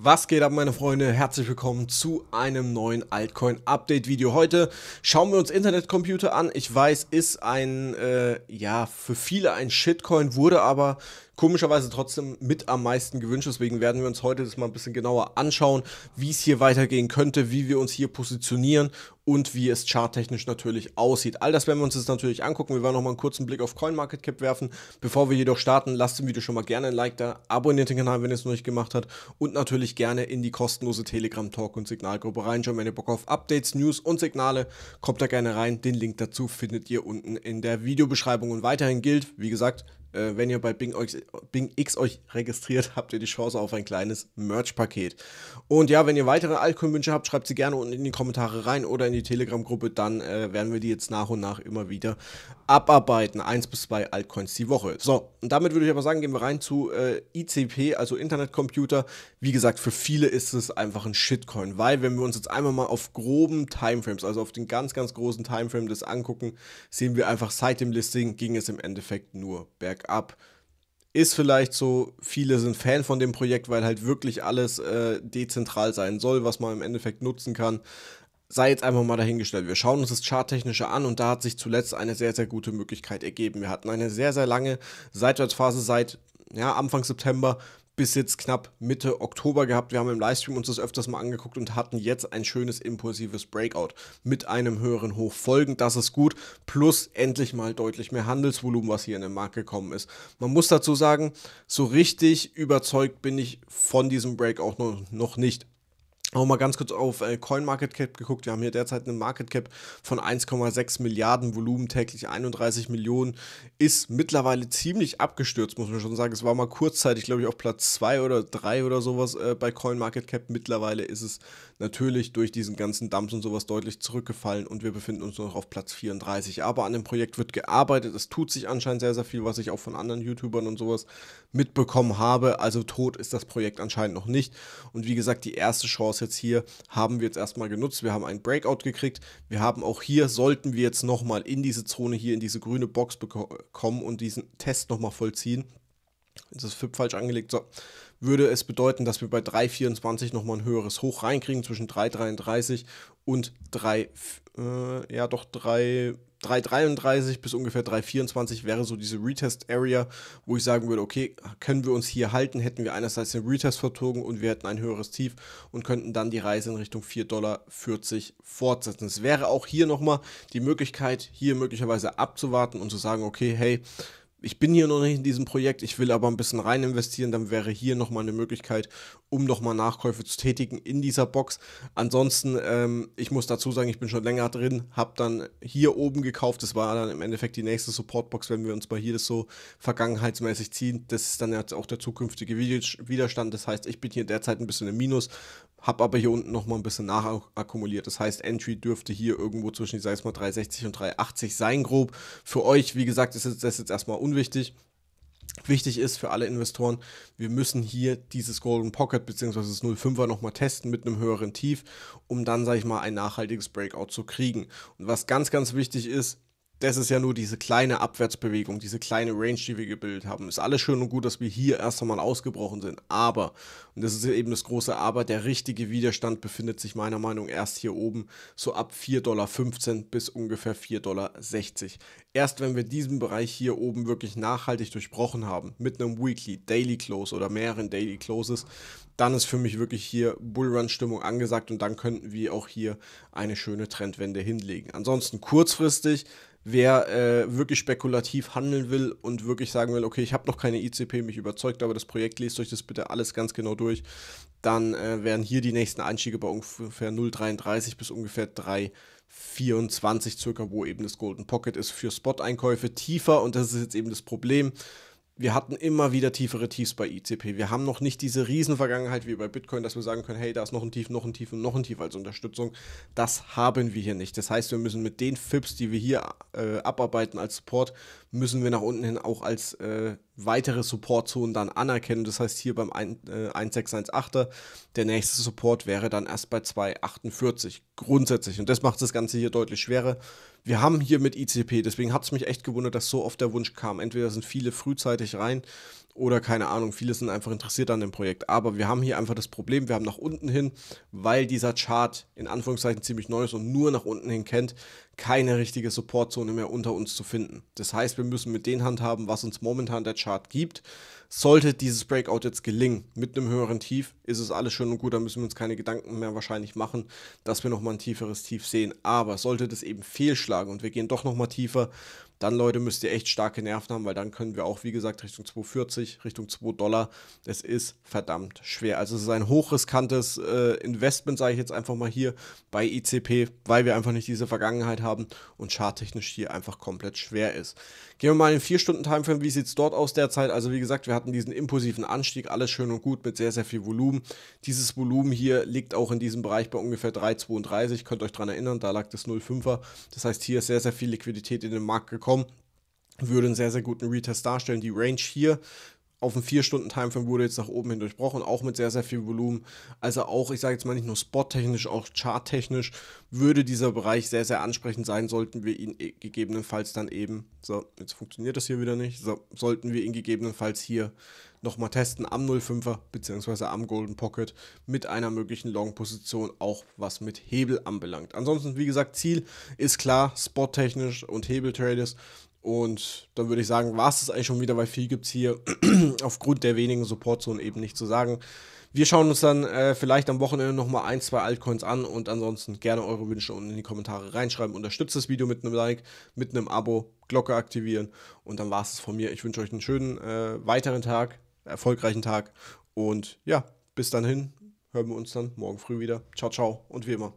Was geht ab meine Freunde? Herzlich willkommen zu einem neuen Altcoin Update Video. Heute schauen wir uns Internetcomputer an. Ich weiß, ist ein, äh, ja, für viele ein Shitcoin, wurde aber komischerweise trotzdem mit am meisten gewünscht. Deswegen werden wir uns heute das mal ein bisschen genauer anschauen, wie es hier weitergehen könnte, wie wir uns hier positionieren und wie es charttechnisch natürlich aussieht. All das werden wir uns jetzt natürlich angucken. Wir werden nochmal einen kurzen Blick auf CoinMarketCap werfen. Bevor wir jedoch starten, lasst dem Video schon mal gerne ein Like da, abonniert den Kanal, wenn ihr es noch nicht gemacht habt und natürlich gerne in die kostenlose Telegram-Talk- und Signalgruppe reinschauen. Wenn ihr Bock auf Updates, News und Signale, kommt da gerne rein. Den Link dazu findet ihr unten in der Videobeschreibung. Und weiterhin gilt, wie gesagt, äh, wenn ihr bei Bing, euch, Bing X euch registriert, habt ihr die Chance auf ein kleines Merch-Paket. Und ja, wenn ihr weitere Alkoholwünsche habt, schreibt sie gerne unten in die Kommentare rein oder in die Telegram-Gruppe, dann äh, werden wir die jetzt nach und nach immer wieder abarbeiten. Eins bis zwei Altcoins die Woche. So, und damit würde ich aber sagen, gehen wir rein zu äh, ICP, also Internetcomputer. Wie gesagt, für viele ist es einfach ein Shitcoin, weil wenn wir uns jetzt einmal mal auf groben Timeframes, also auf den ganz, ganz großen Timeframe das angucken, sehen wir einfach seit dem Listing ging es im Endeffekt nur bergab. Back ist vielleicht so, viele sind Fan von dem Projekt, weil halt wirklich alles äh, dezentral sein soll, was man im Endeffekt nutzen kann. Sei jetzt einfach mal dahingestellt. Wir schauen uns das Charttechnische an und da hat sich zuletzt eine sehr, sehr gute Möglichkeit ergeben. Wir hatten eine sehr, sehr lange Seitwärtsphase seit ja, Anfang September, bis jetzt knapp Mitte Oktober gehabt. Wir haben im Livestream uns das öfters mal angeguckt und hatten jetzt ein schönes impulsives Breakout mit einem höheren Hoch folgend. Das ist gut. Plus endlich mal deutlich mehr Handelsvolumen, was hier in den Markt gekommen ist. Man muss dazu sagen, so richtig überzeugt bin ich von diesem Breakout noch nicht auch mal ganz kurz auf äh, CoinMarketCap geguckt. Wir haben hier derzeit eine MarketCap von 1,6 Milliarden, Volumen täglich 31 Millionen. Ist mittlerweile ziemlich abgestürzt, muss man schon sagen. Es war mal kurzzeitig, glaube ich, auf Platz 2 oder 3 oder sowas äh, bei CoinMarketCap. Mittlerweile ist es natürlich durch diesen ganzen Dumps und sowas deutlich zurückgefallen und wir befinden uns noch auf Platz 34. Aber an dem Projekt wird gearbeitet. Es tut sich anscheinend sehr, sehr viel, was ich auch von anderen YouTubern und sowas mitbekommen habe. Also tot ist das Projekt anscheinend noch nicht. Und wie gesagt, die erste Chance das jetzt hier haben wir jetzt erstmal genutzt. Wir haben einen Breakout gekriegt. Wir haben auch hier, sollten wir jetzt nochmal in diese Zone hier, in diese grüne Box bekommen und diesen Test nochmal vollziehen. Das ist FIP falsch angelegt. So, würde es bedeuten, dass wir bei 3,24 nochmal ein höheres Hoch reinkriegen zwischen 3,33 und 3, äh, ja doch 3, 3,33 bis ungefähr 3,24 wäre so diese Retest-Area, wo ich sagen würde, okay, können wir uns hier halten, hätten wir einerseits den Retest vertogen und wir hätten ein höheres Tief und könnten dann die Reise in Richtung 4,40 Dollar fortsetzen. Es wäre auch hier nochmal die Möglichkeit, hier möglicherweise abzuwarten und zu sagen, okay, hey, ich bin hier noch nicht in diesem Projekt, ich will aber ein bisschen rein investieren, dann wäre hier nochmal eine Möglichkeit, um nochmal Nachkäufe zu tätigen in dieser Box. Ansonsten, ähm, ich muss dazu sagen, ich bin schon länger drin, habe dann hier oben gekauft, das war dann im Endeffekt die nächste Supportbox, wenn wir uns mal hier das so vergangenheitsmäßig ziehen. Das ist dann jetzt auch der zukünftige Widerstand, das heißt, ich bin hier derzeit ein bisschen im Minus, habe aber hier unten nochmal ein bisschen nachakkumuliert. Das heißt, Entry dürfte hier irgendwo zwischen, ich sage mal, 360 und 380 sein, grob. Für euch, wie gesagt, ist das jetzt erstmal unwichtig. Wichtig ist für alle Investoren, wir müssen hier dieses Golden Pocket bzw. das 05er nochmal testen mit einem höheren Tief, um dann, sage ich mal, ein nachhaltiges Breakout zu kriegen. Und was ganz, ganz wichtig ist, das ist ja nur diese kleine Abwärtsbewegung, diese kleine Range, die wir gebildet haben. Ist alles schön und gut, dass wir hier erst einmal ausgebrochen sind. Aber, und das ist eben das große Aber, der richtige Widerstand befindet sich meiner Meinung nach erst hier oben, so ab 4,15 Dollar bis ungefähr 4,60 Dollar. Erst wenn wir diesen Bereich hier oben wirklich nachhaltig durchbrochen haben, mit einem Weekly, Daily Close oder mehreren Daily Closes, dann ist für mich wirklich hier Bullrun-Stimmung angesagt und dann könnten wir auch hier eine schöne Trendwende hinlegen. Ansonsten kurzfristig wer äh, wirklich spekulativ handeln will und wirklich sagen will, okay, ich habe noch keine ICP, mich überzeugt, aber das Projekt, lest euch das bitte alles ganz genau durch, dann äh, wären hier die nächsten Einstiege bei ungefähr 0,33 bis ungefähr 3,24 circa, wo eben das Golden Pocket ist für Spot-Einkäufe tiefer und das ist jetzt eben das Problem wir hatten immer wieder tiefere Tiefs bei ICP. Wir haben noch nicht diese Riesenvergangenheit wie bei Bitcoin, dass wir sagen können, hey, da ist noch ein Tief, noch ein Tief und noch ein Tief als Unterstützung. Das haben wir hier nicht. Das heißt, wir müssen mit den FIPS, die wir hier äh, abarbeiten als Support, müssen wir nach unten hin auch als äh, weitere Supportzonen dann anerkennen. Das heißt, hier beim äh, 1618er, der nächste Support wäre dann erst bei 248 grundsätzlich. Und das macht das Ganze hier deutlich schwerer. Wir haben hier mit ICP, deswegen hat es mich echt gewundert, dass so oft der Wunsch kam. Entweder sind viele frühzeitig rein oder keine Ahnung, viele sind einfach interessiert an dem Projekt. Aber wir haben hier einfach das Problem, wir haben nach unten hin, weil dieser Chart in Anführungszeichen ziemlich neu ist und nur nach unten hin kennt, keine richtige Supportzone mehr unter uns zu finden. Das heißt, wir müssen mit den handhaben, was uns momentan der Chart gibt sollte dieses Breakout jetzt gelingen mit einem höheren Tief, ist es alles schön und gut, da müssen wir uns keine Gedanken mehr wahrscheinlich machen, dass wir nochmal ein tieferes Tief sehen. Aber sollte das eben fehlschlagen und wir gehen doch nochmal tiefer, dann Leute müsst ihr echt starke Nerven haben, weil dann können wir auch, wie gesagt, Richtung 2,40, Richtung 2 Dollar. Es ist verdammt schwer. Also es ist ein hochriskantes äh, Investment, sage ich jetzt einfach mal hier bei ICP, weil wir einfach nicht diese Vergangenheit haben und charttechnisch hier einfach komplett schwer ist. Gehen wir mal in den 4-Stunden-Timeframe, wie sieht es dort aus derzeit? Also wie gesagt, wir hatten diesen impulsiven Anstieg, alles schön und gut mit sehr, sehr viel Volumen. Dieses Volumen hier liegt auch in diesem Bereich bei ungefähr 3,32, könnt euch daran erinnern, da lag das 0,5er. Das heißt, hier ist sehr, sehr viel Liquidität in den Markt gekommen würde einen sehr, sehr guten Retest darstellen. Die Range hier auf dem 4-Stunden-Timeframe wurde jetzt nach oben hin durchbrochen, auch mit sehr, sehr viel Volumen. Also auch, ich sage jetzt mal nicht nur spottechnisch, auch charttechnisch würde dieser Bereich sehr, sehr ansprechend sein, sollten wir ihn äh, gegebenenfalls dann eben, so, jetzt funktioniert das hier wieder nicht, so, sollten wir ihn gegebenenfalls hier nochmal testen am 05er bzw. am Golden Pocket mit einer möglichen Long-Position, auch was mit Hebel anbelangt. Ansonsten, wie gesagt, Ziel ist klar, spottechnisch und Hebel-Traders und dann würde ich sagen, war es das eigentlich schon wieder, weil viel gibt es hier aufgrund der wenigen Supportzonen eben nicht zu sagen. Wir schauen uns dann äh, vielleicht am Wochenende nochmal ein, zwei Altcoins an und ansonsten gerne eure Wünsche unten in die Kommentare reinschreiben. Unterstützt das Video mit einem Like, mit einem Abo, Glocke aktivieren und dann war es das von mir. Ich wünsche euch einen schönen äh, weiteren Tag, erfolgreichen Tag und ja, bis dann hin, hören wir uns dann morgen früh wieder. Ciao, ciao und wie immer.